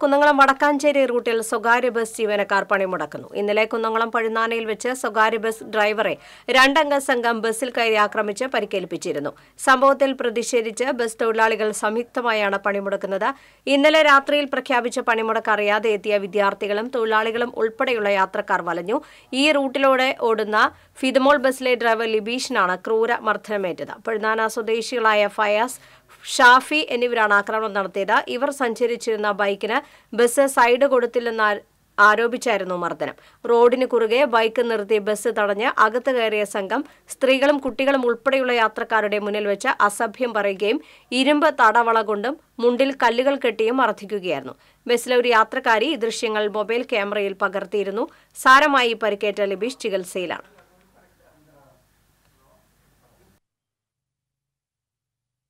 കുന്നംകുളം വടക്കാഞ്ചേരി റൂട്ടിൽ സ്വകാര്യ ബസ് ജീവനക്കാർ പണിമുടക്കുന്നു ഇന്നലെ കുന്നംകുളം പഴുന്നാനയിൽ വെച്ച് സ്വകാര്യ ബസ് ഡ്രൈവറെ രണ്ടംഗ സംഘം ബസ്സിൽ കയറി ആക്രമിച്ച് പരിക്കേൽപ്പിച്ചിരുന്നു സംഭവത്തിൽ പ്രതിഷേധിച്ച് ബസ് തൊഴിലാളികൾ സംയുക്തമായാണ് പണിമുടക്കുന്നത് ഇന്നലെ രാത്രിയിൽ പ്രഖ്യാപിച്ച പണിമുടക്ക് അറിയാതെ എത്തിയ വിദ്യാർത്ഥികളും തൊഴിലാളികളും ഉൾപ്പെടെയുള്ള യാത്രക്കാർ വലഞ്ഞു ഈ റൂട്ടിലൂടെ ഓടുന്ന ഫിദമോൾ ബസ്സിലെ ഡ്രൈവർ ലിബീഷിനാണ് ക്രൂര മർദ്ദനമേറ്റത് പഴുന്നാന സ്വദേശികളായ ഫയാസ് ഷാഫി എന്നിവരാണ് ആക്രമണം നടത്തിയത് ഇവർ സഞ്ചരിച്ചിരുന്ന ബൈക്കിന് ബസ് സൈഡ് കൊടുത്തില്ലെന്ന ആരോപിച്ചായിരുന്നു മർദ്ദനം റോഡിന് കുറുകെ ബൈക്ക് നിർത്തി ബസ് തടഞ്ഞ് അകത്ത് കയറിയ സംഘം സ്ത്രീകളും കുട്ടികളും ഉൾപ്പെടെയുള്ള യാത്രക്കാരുടെ മുന്നിൽ വെച്ച് അസഭ്യം പറയുകയും ഇരുമ്പ് തടവള കൊണ്ടും മുണ്ടിൽ കല്ലുകൾ കെട്ടിയും മർദ്ദിക്കുകയായിരുന്നു ബസ്സിലെ ഒരു യാത്രക്കാരി ദൃശ്യങ്ങൾ മൊബൈൽ ക്യാമറയിൽ പകർത്തിയിരുന്നു സാരമായി പരിക്കേറ്റ ലബീഷ് ചികിത്സയിലാണ്